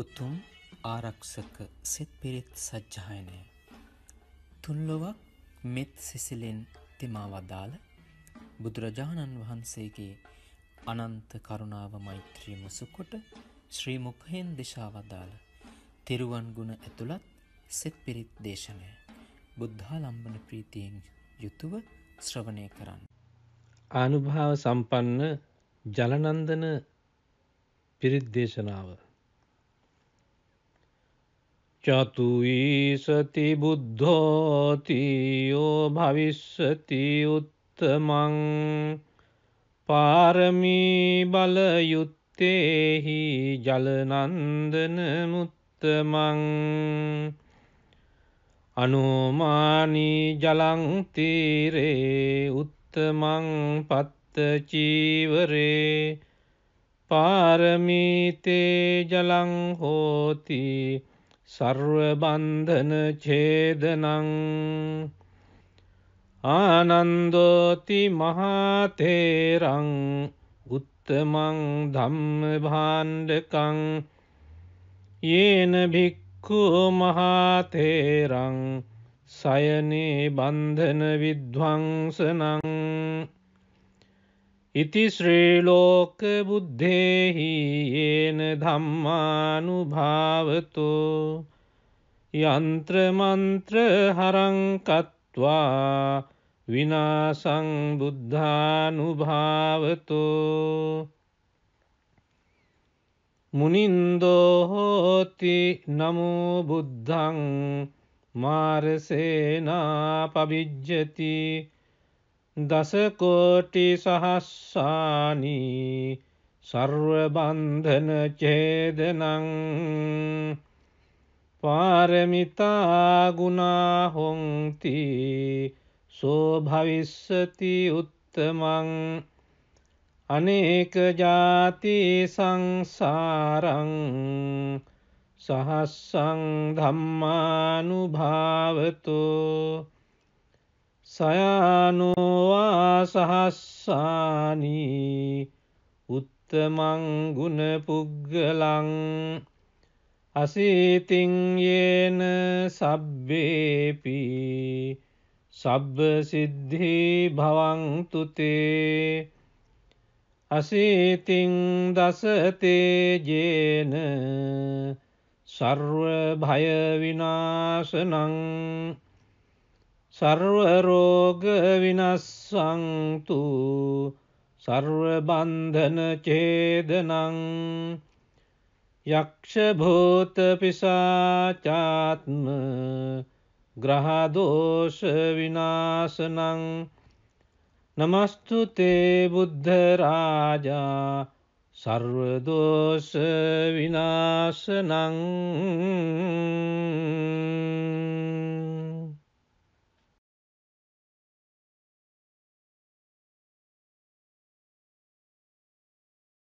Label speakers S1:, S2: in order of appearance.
S1: උතුම් ආරක්ෂක සෙත් පිරිත් සජ්්‍යායනය තුන්ලොවක් මෙත් සිසිලෙන් තෙමා වදාළ බුදුරජාණන් වහන්සේගේ අනන්ත කරුණාව මෛත්‍රී මුසුකොට ශ්‍රීමුකහෙන් දෙශාවදාළ තෙරුවන් ගුණ ඇතුළත් සෙත් පිරිත් දේශනය බුද්ධාලම්බන ප්‍රීතියෙන් යුතුව ශ්‍රවණය කරන්න. ආනුභාව
S2: සම්පන්න ජලනන්දන පිරිත් දේශනාව චතුයිසති බුද්ධෝතියෝ භවිස්සති උත්තමං පාරමී බලයුත්තේහි ජලනන්දනමුත්තමං අනෝමානී ජලංතීරේ උත්තමං පත්තචීවරේ පාරමීතේ ජලංහෝතිී සර්වබන්ධන චේදනං ආනන්දෝති මහාතේරං උත්තමං ධම්ම භාණ්ඩකං යේන භික්ඛු මහාතේරං සයනේ බන්ධන විද්වංසනං ඉති ශ්‍රී ලෝක බුद्धේහි යේන ධම්මානුභා ධාවතෝ යන්ත්‍රමන්ත්‍ර හරංකත්වා විනාසං බුද්ධානුභාවතෝ මුනින්දෝහෝති නමෝ බුද්ධං මාරසේනා පවිජ්ජති දසකෝටි සහස්සානී සර්වබන්ධන චේදනං පාරමිතාගුණා හොංති සෝභවිස්සති උත්තමං අනේක ජාති සංසාරං සහස්සං ධම්මානුභාවතෝ සයානෝවා සහස්සානී උත්ත උත්තමං ගුණ පුද්ගලං අසීතින් යේන සබ්බේපි සබ්බ සිද්ධි භවන්තු තේ අසීතින් දසතේ ජේන සර්ව භය විනාශනං සර්ව රෝග විනස්සන්තු සර්වබන්ධන චේදනං යක්ෂභූත පිසාචාත්ම ග්‍රහදෝෂ විනාසනං නමස්තුතේ බුද්ධරාජා සර්වදෝෂ විනාසනං